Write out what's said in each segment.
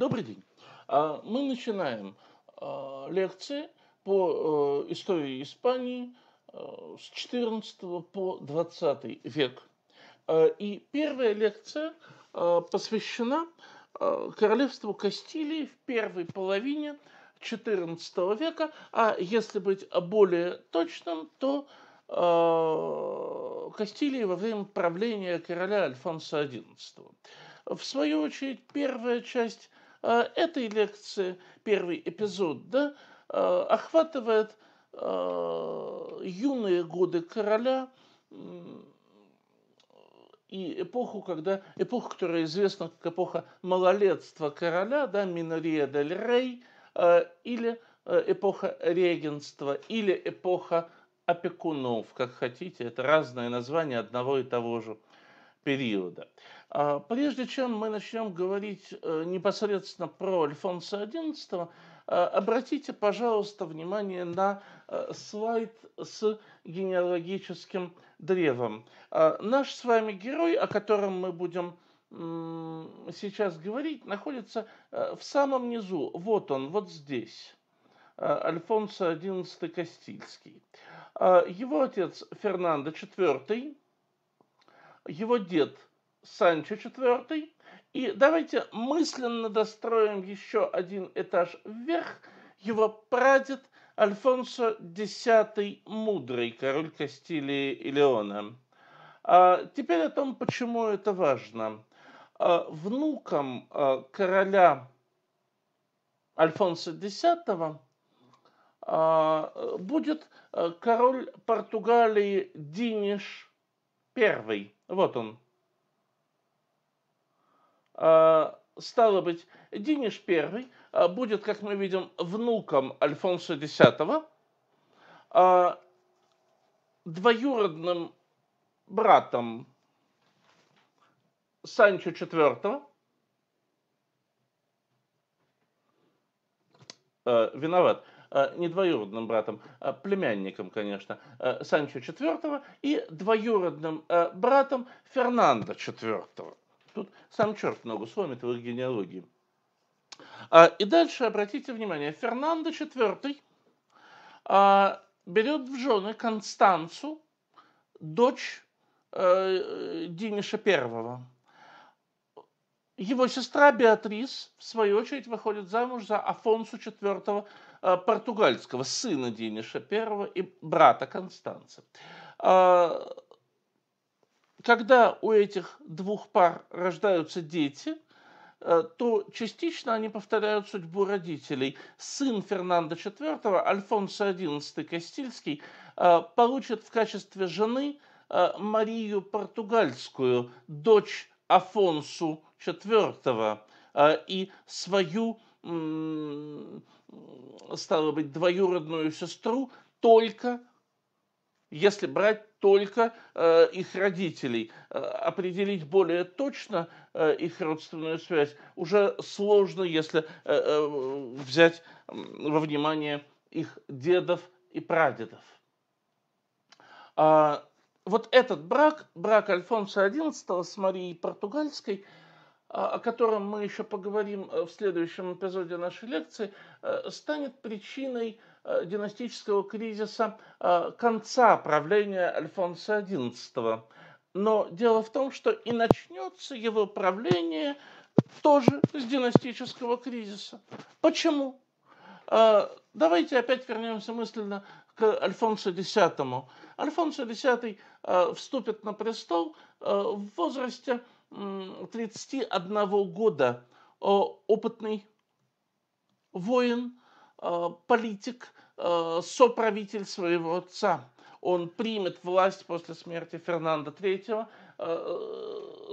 Добрый день. А, мы начинаем а, лекции по э, истории Испании а, с 14 по 20 век. И первая лекция посвящена королевству Кастилии в первой половине XIV века, а если быть более точным, то Кастилии во время правления короля Альфонса XI. В свою очередь, первая часть Э, этой лекции, первый эпизод, да, э, охватывает э, юные годы короля и эпоху, когда эпоху, которая известна как эпоха малолетства короля, да, Минория дель Рей, или эпоха регенства, или эпоха опекунов, как хотите, это разные названия одного и того же периода. А, прежде чем мы начнем говорить э, непосредственно про Альфонса XI, э, обратите, пожалуйста, внимание на э, слайд с генеалогическим древом. А, наш с вами герой, о котором мы будем сейчас говорить, находится в самом низу. Вот он, вот здесь. Альфонсо XI Кастильский. А, его отец Фернандо IV – его дед Санчо IV. И давайте мысленно достроим еще один этаж вверх. Его прадед Альфонсо X Мудрый, король Кастилии и Леона. А теперь о том, почему это важно. А внуком а, короля Альфонса X а, будет король Португалии Диниш Первый. Вот он. А, стало быть, Диниш первый а, будет, как мы видим, внуком Альфонса X, а, двоюродным братом Санчо IV, виноват, Э, не двоюродным братом, а племянником, конечно, э, Санчо IV и двоюродным братом Фернанда IV. Тут сам черт ногу сломит в их генеалогии. А, и дальше обратите внимание, Фернандо IV а, берет в жены Констанцу, дочь Диниша I. Его сестра Беатрис, в свою очередь, выходит замуж за Афонсу IV Э, португальского сына Дениша I и брата Констанца. А, когда у этих двух пар рождаются дети, э, то частично они повторяют судьбу родителей. Сын Фернанда IV, Альфонсо XI Кастильский, э, получит в качестве жены Марию Португальскую, дочь Афонсу IV, и свою стало быть, двоюродную сестру только если брать только э, их родителей. Э, определить более точно э, их родственную связь уже сложно, если э, э, взять во внимание их дедов и прадедов. А, вот этот брак, брак Альфонса XI с Марией Португальской – а, о котором мы еще поговорим э, в следующем эпизоде нашей лекции, э, станет причиной э, династического кризиса конца правления Альфонса XI. Но дело в том, что и начнется его правление тоже с династического кризиса. Почему? Давайте опять вернемся мысленно к Альфонсу X. Альфонсо X вступит на престол в возрасте 31 года э, опытный воин, э, политик, э, соправитель своего отца. Он примет власть после смерти Фернанда III,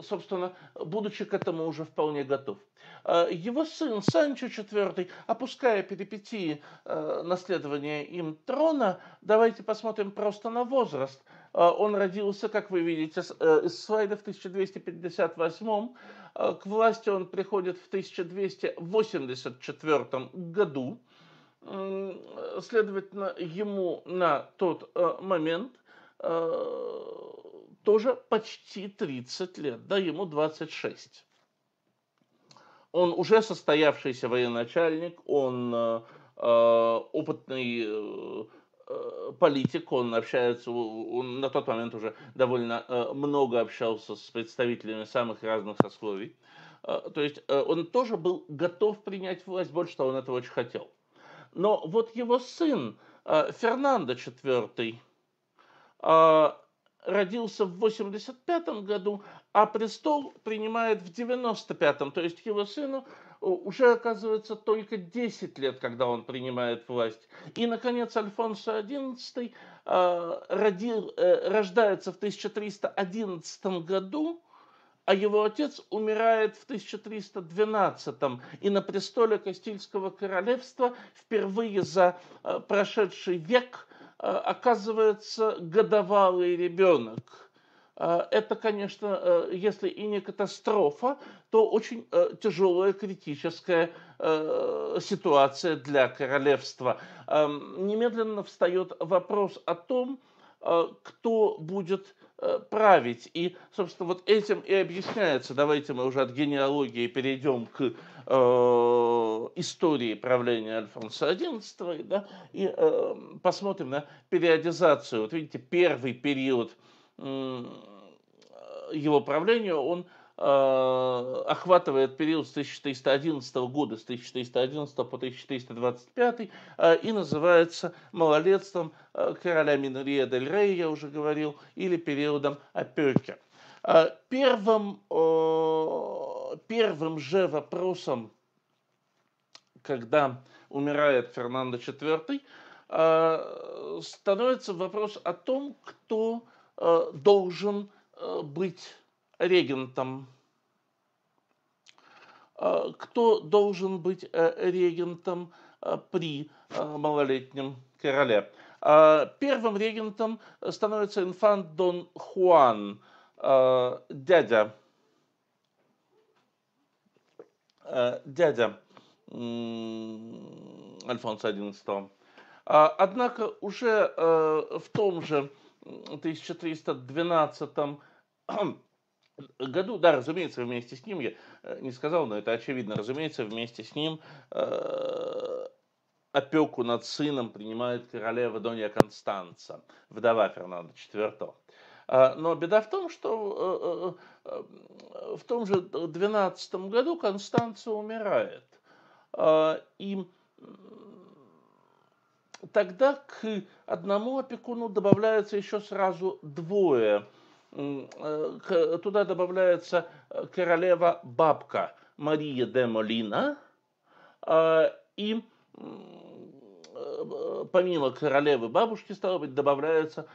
собственно, будучи к этому уже вполне готов. Его сын Санчо IV, опуская перипетии наследования им трона, давайте посмотрим просто на возраст – Э, он родился, как вы видите, э, из слайда в 1258. Э, к власти он приходит в 1284 году. Следовательно, ему на тот момент тоже почти 30 лет, да, ему 26. Он уже состоявшийся военачальник, он опытный Э, политик, он общается, он на тот момент уже довольно э, много общался с представителями самых разных сословий. Э, то есть он тоже был готов принять власть, больше того, он этого очень хотел. Но вот его сын, Фернандо IV, родился в 85 году, а престол принимает в 95-м. То есть его сыну Э, уже оказывается только 10 лет, когда он принимает власть. И, наконец, Альфонсо XI э, родил, э, рождается в 1311 году, а его отец умирает в 1312 и на престоле Кастильского королевства впервые за э, прошедший век э, оказывается годовалый ребенок – Э, это, конечно, э, если и не катастрофа, то очень э, тяжелая критическая ситуация для королевства. Эм, немедленно встает вопрос о том, кто будет править. И, собственно, вот этим и объясняется. Давайте мы уже от генеалогии перейдем к истории правления Альфонса XI да, и эм, посмотрим на периодизацию. Вот видите, первый период – Э, его правлению, он э, охватывает период с 1311 года, с 1311 по 1325, э, и называется малолетством короля Минрия дель Рей, я уже говорил, или периодом опеки. Первым, первым же вопросом, когда умирает Фернандо IV, становится вопрос о том, кто Э, должен э, быть регентом. Э, кто должен быть регентом при малолетнем короле? Первым регентом становится инфант Дон Хуан, дядя, дядя Альфонса XI. Однако уже в том же 1312 году, да, разумеется, вместе с ним, я э, не сказал, но это очевидно, разумеется, вместе с ним э, опеку над сыном принимает королева Донья Констанца, вдова Фернанда IV. А, но беда в том, что э, в том же 12 году Констанция умирает. А, и тогда к одному опекуну добавляется еще сразу двое. Э, туда добавляется э, королева бабка Мария де Молина а, и э, помимо королевы бабушки, стало быть, добавляется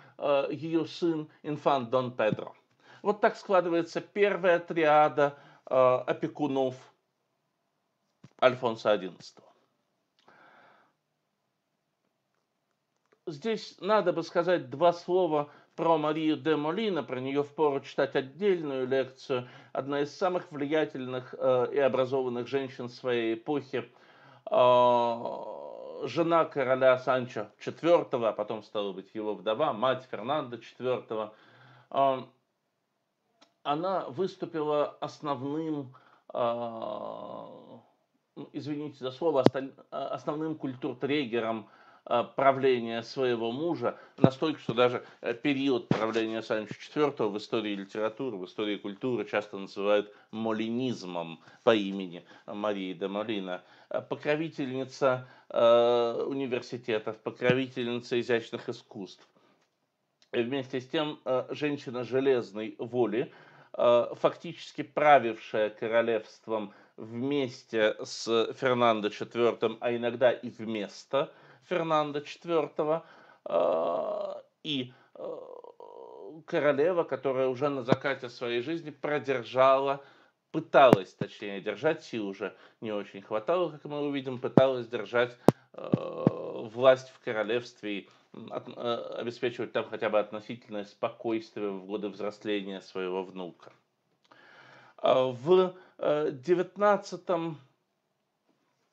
ее сын, инфант Дон Педро. Вот так складывается первая триада опекунов Альфонса XI. здесь надо бы сказать два слова про Марию де Молина, про нее впору читать отдельную лекцию. Одна из самых влиятельных э, и образованных женщин своей эпохи. Э, жена короля Санчо IV, а потом стала быть его вдова, мать Фернанда IV. Э, она выступила основным, а, ну, извините за слово, а, основным культуртрегером – а, правления своего мужа, настолько, что даже э, период правления Санчо IV в истории литературы, в истории культуры часто называют молинизмом по имени Марии де Молина. А покровительница э, университетов, покровительница изящных искусств. И вместе с тем, э, женщина железной воли, фактически правившая королевством вместе с Фернандо IV, а иногда и вместо – Фернанда IV э, и э, королева, которая уже на закате своей жизни продержала, пыталась, точнее, держать сил уже не очень хватало, как мы увидим, пыталась держать э, власть в королевстве и обеспечивать там хотя бы относительное спокойствие в годы взросления своего внука. А в XIX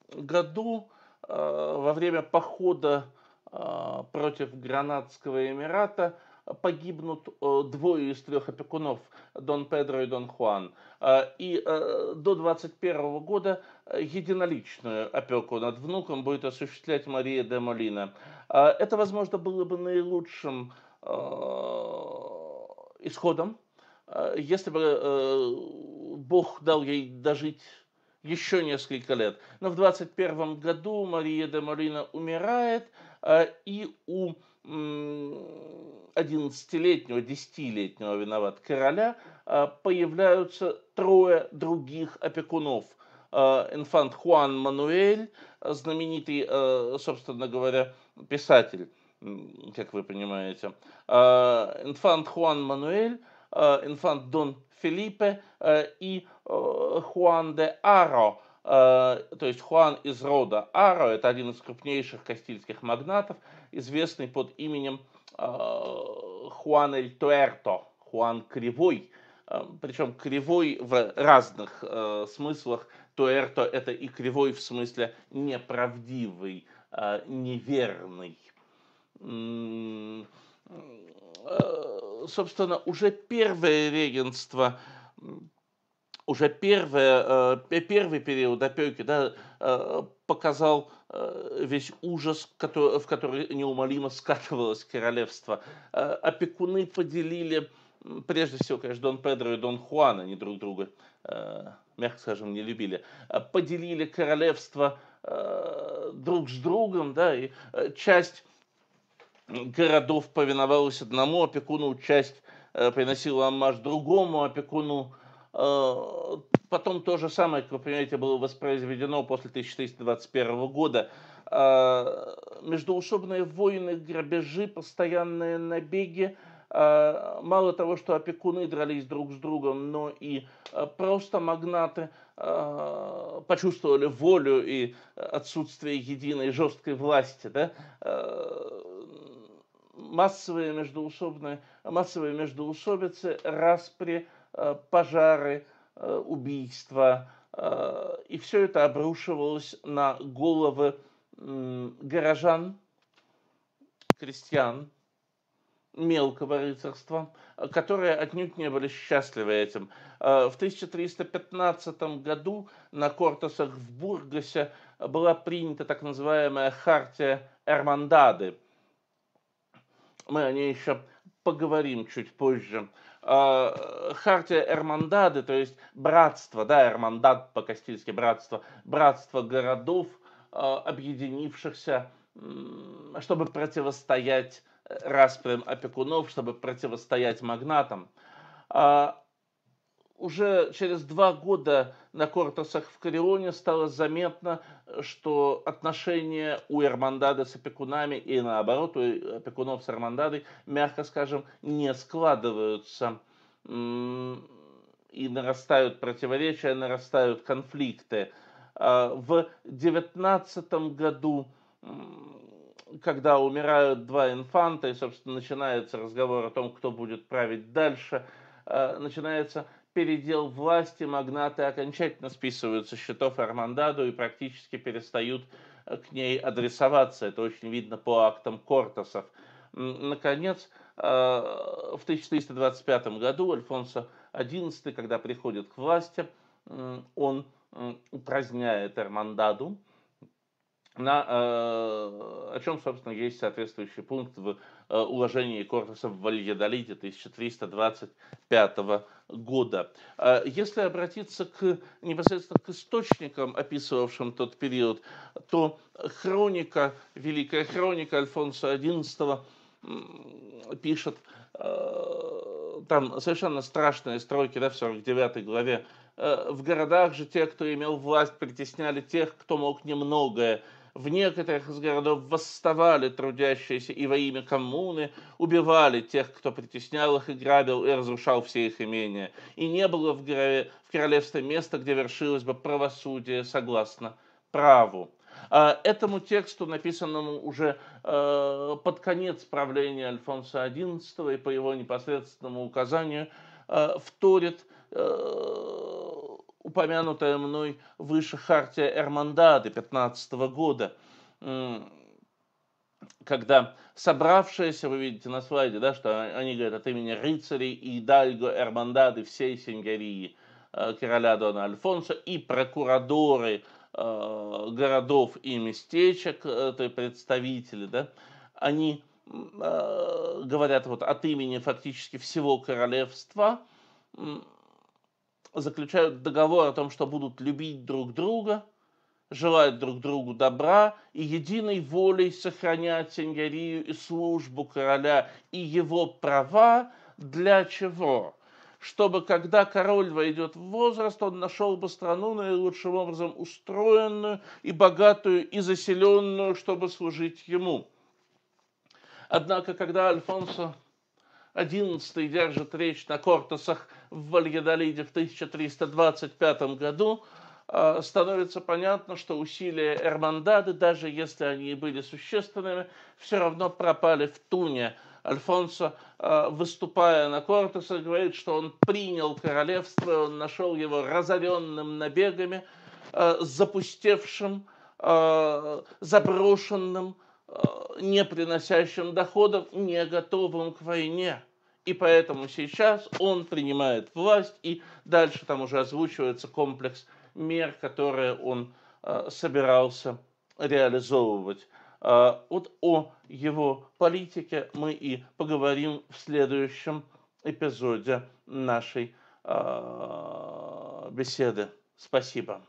году Э, во время похода э, против Гранадского Эмирата погибнут э, двое из трех опекунов, Дон Педро и Дон Хуан. И до 21 года единоличную опеку над внуком будет осуществлять Мария де Молина. Это, возможно, было бы наилучшим исходом, если бы Бог дал ей дожить еще несколько лет. Но в 21 году Мария де Марина умирает, а, и у 11-летнего, 10-летнего, виноват, короля а, появляются трое других опекунов. А, инфант Хуан Мануэль, знаменитый, собственно говоря, писатель, как вы понимаете. Инфант Хуан Мануэль Э, инфант Дон Филиппе э, и э, Хуан де Аро, то есть Хуан из рода Аро, это один из крупнейших кастильских магнатов, известный под именем Хуан Эль Туэрто, Хуан Кривой, причем кривой в разных э, смыслах. Туэрто – это и кривой в смысле неправдивый, э, неверный. Э, собственно, уже первое регенство уже первое, э, первый период опеки да, э, показал э, весь ужас, в который неумолимо скатывалось королевство. Опекуны поделили, прежде всего, конечно, Дон Педро и Дон Хуан, они друг друга, мягко скажем, не любили, поделили королевство друг с другом, да, и часть городов повиновалась одному опекуну, часть э, приносила амаш другому опекуну. Э, потом то же самое, как вы понимаете, было воспроизведено после 1321 года. Э, Междуусобные войны, грабежи, постоянные набеги. Мало того, что опекуны дрались друг с другом, но и просто магнаты почувствовали волю и отсутствие единой жесткой власти. Да? массовые междуусобные, массовые междуусобицы, распри, э, пожары, э, убийства. Э, и все это обрушивалось на головы горожан, крестьян, мелкого рыцарства, которые отнюдь не были счастливы этим. В 1315 году на Кортесах в Бургасе была принята так называемая хартия Эрмандады – мы о ней еще поговорим чуть позже. А, Хартия Эрмандады, то есть братство, да, Эрмандад по-кастильски братство, братство городов, а, объединившихся, чтобы противостоять распрям опекунов, чтобы противостоять магнатам. А, уже через два года на Кортесах в Карионе стало заметно, что отношения у Эрмандады с опекунами и наоборот у опекунов с Эрмандадой, мягко скажем, не складываются. И нарастают противоречия, нарастают конфликты. А в девятнадцатом году когда умирают два инфанта, и, собственно, начинается разговор о том, кто будет править дальше, а, начинается передел власти, магнаты окончательно списываются с счетов Армандаду и практически перестают э, к ней адресоваться. Это очень видно по актам Кортасов. Наконец, э, в 1325 году Альфонсо XI, когда приходит к власти, он упраздняет Эрмандаду, на, э, о чем, собственно, есть соответствующий пункт в Э, уложении корпуса в Вальядолиде 1325 года. Э, если обратиться к, непосредственно к источникам, описывавшим тот период, то хроника, великая хроника Альфонса XI пишет э, там совершенно страшные строки да, в 49 главе. В городах же те, кто имел власть, притесняли тех, кто мог немногое – в некоторых из городов восставали трудящиеся и во имя коммуны, убивали тех, кто притеснял их и грабил, и разрушал все их имения. И не было в, горе, в королевстве места, где вершилось бы правосудие согласно праву. А этому тексту, написанному уже э, под конец правления Альфонса XI и по его непосредственному указанию, э, вторит э, упомянутая мной выше хартия Эрмандады 15 года, когда собравшиеся, вы видите на слайде, да, что они говорят от имени рыцарей и Идальго Эрмандады всей сеньории э, короля Дона Альфонсо и прокурадоры э, городов и местечек, э, то есть представители, да, они говорят вот от имени фактически всего королевства, заключают договор о том, что будут любить друг друга, желают друг другу добра и единой волей сохранять сеньорию и службу короля и его права для чего? Чтобы, когда король войдет в возраст, он нашел бы страну наилучшим образом устроенную и богатую и заселенную, чтобы служить ему. Однако, когда Альфонсо XI держит речь на Кортесах в Вальгедолиде в 1325 году, а, становится понятно, что усилия Эрмандады, даже если они и были существенными, все равно пропали в Туне. Альфонсо, а, выступая на Кортеса, говорит, что он принял королевство, он нашел его разоренным набегами, а, запустевшим, заброшенным, не приносящим доходов, не готовым к войне и поэтому сейчас он принимает власть, и дальше там уже озвучивается комплекс мер, которые он э, собирался реализовывать. Э, вот о его политике мы и поговорим в следующем эпизоде нашей э, беседы. Спасибо.